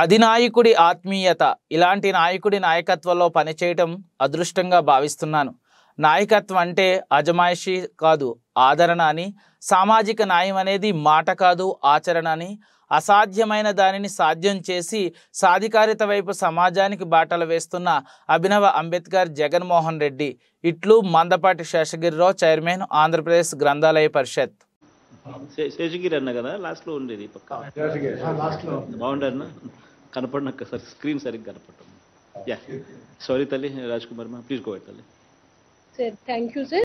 అధినాయకుడి ఆత్మీయత ఇలాంటి నాయకుడి నాయకత్వంలో పనిచేయటం అదృష్టంగా భావిస్తున్నాను నాయకత్వం అంటే అజమాయిషీ కాదు ఆదరణ అని సామాజిక న్యాయం అనేది మాట కాదు ఆచరణ అని అసాధ్యమైన దానిని సాధ్యం చేసి సాధికారిత వైపు సమాజానికి బాటలు వేస్తున్న అభినవ అంబేద్కర్ జగన్మోహన్ రెడ్డి ఇట్లు మందపాటి శేషగిరిరావు చైర్మన్ ఆంధ్రప్రదేశ్ గ్రంథాలయ పరిషత్ శేషగిరి అన్న కదా లో ఉండేది బాగుండారు कनपड़न सर स्क्रीन सर कॉरी तल राजकुमार प्लीज गो तल सर थैंक यू सर